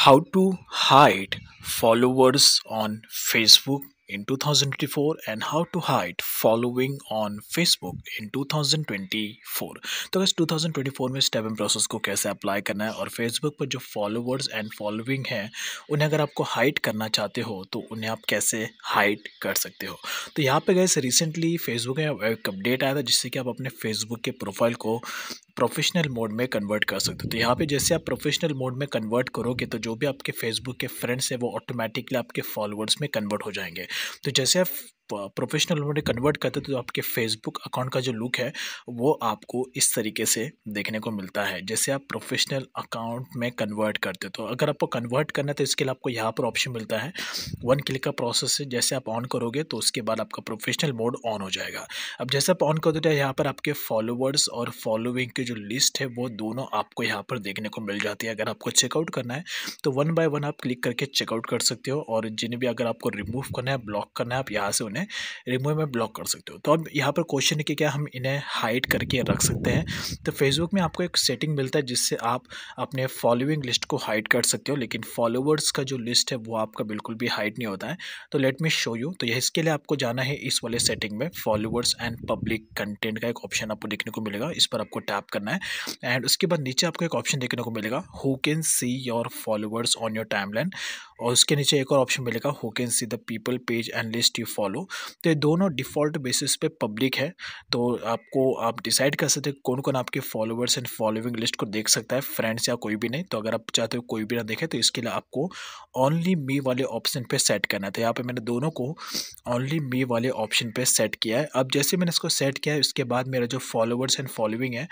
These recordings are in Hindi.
how to hide followers on Facebook in 2024 and how to hide following on Facebook in 2024 तो ट्वेंटी 2024 में स्टेप एंड प्रोसेस को कैसे अप्लाई करना है और फेसबुक पर जो फॉलोवर्स एंड फॉलोइंग हैं उन्हें अगर आपको हाइड करना चाहते हो तो उन्हें आप कैसे हाइड कर सकते हो तो यहाँ पे गए रिसेंटली फेसबुक में एक अपडेट आया था जिससे कि आप अपने फेसबुक के प्रोफाइल को प्रोफेशनल मोड में कन्वर्ट कर सकते हो तो यहाँ पे जैसे आप प्रोफेशनल मोड में कन्वर्ट करोगे तो जो भी आपके फेसबुक के फ्रेंड्स हैं वो ऑटोमेटिकली आपके फॉलोअर्स में कन्वर्ट हो जाएंगे तो जैसे आप प्रोफेशनल में कन्वर्ट करते हो तो आपके फेसबुक अकाउंट का जो लुक है वो आपको इस तरीके से देखने को मिलता है जैसे आप प्रोफेशनल अकाउंट में कन्वर्ट करते हो तो अगर आपको कन्वर्ट करना है तो इसके लिए आपको यहाँ पर ऑप्शन मिलता है वन क्लिक का प्रोसेस है जैसे आप ऑन करोगे तो उसके बाद आपका प्रोफेशनल मोड ऑन हो जाएगा अब जैसे आप ऑन कर देते हैं यहाँ पर आपके फॉलोवर्स और फॉलोविंग की जो लिस्ट है वो दोनों आपको यहाँ पर देखने को मिल जाती है अगर आपको चेकआउट करना है तो वन बाय वन आप क्लिक करके चेकआउट कर सकते हो और जिन्हें भी अगर आपको रिमूव करना है ब्लॉक करना है आप यहाँ से उन्हें इन्हें रिमूव में ब्लॉक कर सकते हो तो अब यहाँ पर क्वेश्चन है कि क्या हम इन्हें हाइड करके रख सकते हैं तो फेसबुक में आपको एक सेटिंग मिलता है जिससे आप अपने फॉलोइंग लिस्ट को हाइड कर सकते हो लेकिन फॉलोवर्स का जो लिस्ट है वो आपका बिल्कुल भी हाइड नहीं होता है तो लेट मी शो यू तो यह इसके लिए आपको जाना है इस वाले सेटिंग में फॉलोवर्स एंड पब्लिक कंटेंट का एक ऑप्शन आपको देखने को मिलेगा इस पर आपको टैप करना है एंड उसके बाद नीचे आपको एक ऑप्शन देखने को मिलेगा who can see your followers on your timeline और उसके नीचे एक और ऑप्शन मिलेगा who can see the people page and list you follow तो ये दोनों डिफ़ॉल्ट बेसिस पे पब्लिक है तो आपको आप डिसाइड कर सकते हैं कौन कौन आपके फॉलोअर्स एंड फॉलोइंग लिस्ट को देख सकता है फ्रेंड्स या कोई भी नहीं तो अगर आप चाहते हो कोई भी ना देखे तो इसके लिए आपको ओनली मी वाले ऑप्शन पर सेट करना था तो यहाँ पर मैंने दोनों को ओनली मी वाले ऑप्शन पर सेट किया है अब जैसे मैंने इसको सेट किया है उसके बाद मेरा जो फॉलोअर्स एंड फॉलोइंग है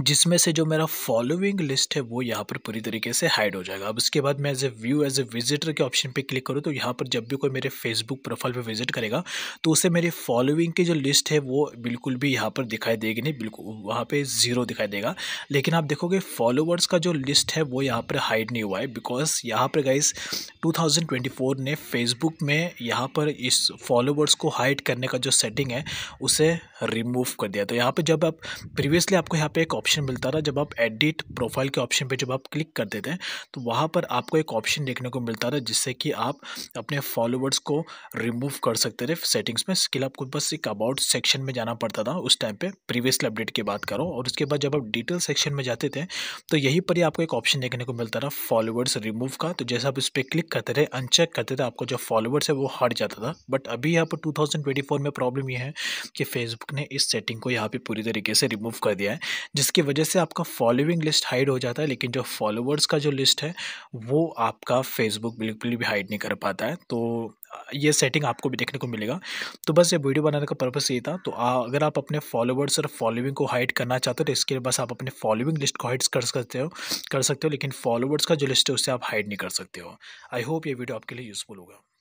जिसमें से जो मेरा फॉलोइंग लिस्ट है वो यहाँ पर पूरी तरीके से हाइड हो जाएगा अब उसके बाद मैं as a view as a visitor के ऑप्शन पे क्लिक करूँ तो यहाँ पर जब भी कोई मेरे फेसबुक प्रोफाइल पे विजिट करेगा तो उसे मेरे फॉलोइंग की जो लिस्ट है वो बिल्कुल भी यहाँ पर दिखाई देगी नहीं बिल्कुल वहाँ पर ज़ीरो दिखाई देगा लेकिन आप देखोगे फॉलोअर्स का जो लिस्ट है वो यहाँ पर हाइड नहीं हुआ है बिकॉज यहाँ पर गाइस टू ने फेसबुक में यहाँ पर इस फॉलोअर्स को हाइड करने का जो सेटिंग है उसे रिमूव कर दिया तो यहाँ पर जब आप प्रीवियसली आपको यहाँ पर एक ऑप्शन मिलता रहा जब आप एडिट प्रोफाइल के ऑप्शन पे जब आप क्लिक करते थे तो वहाँ पर आपको एक ऑप्शन देखने को मिलता रहा जिससे कि आप अपने फॉलोवर्स को रिमूव कर सकते थे सेटिंग्स में स्किल आपको बस एक अबाउट सेक्शन में जाना पड़ता था उस टाइम पर प्रीवियसली अपडेट की बात करो और उसके बाद जब आप डिटेल सेक्शन में जाते थे तो यहीं पर ही आपको एक ऑप्शन देखने को मिलता रहा फॉलोवर्स रिमूव का तो जैसे आप इस पर क्लिक करते थे अनचेक करते थे आपको जो फॉलोवर्स है वो हट जाता था बट अभी यहाँ पर टू में प्रॉब्लम ये है कि फेसबुक ने इस सेटिंग को यहाँ पे पूरी तरीके से रिमूव कर दिया है जिस जिसकी वजह से आपका फॉलोइंग लिस्ट हाइड हो जाता है लेकिन जो फॉलोवर्स का जो लिस्ट है वो आपका फेसबुक बिल्कुल भी हाइड नहीं कर पाता है तो ये सेटिंग आपको भी देखने को मिलेगा तो बस ये वीडियो बनाने का पर्पस ये था तो आ, अगर आप अपने फॉलोवर्स और फॉलोइंग को हाइड करना चाहते हो तो इसके लिए बस आप अपने फॉलोइंग लिस्ट को हाइड कर सकते हो कर सकते हो लेकिन फॉलोवर्स का जो लिस्ट है उससे आप हाइड नहीं कर सकते हो आई होप ये वीडियो आपके लिए यूज़फुल होगा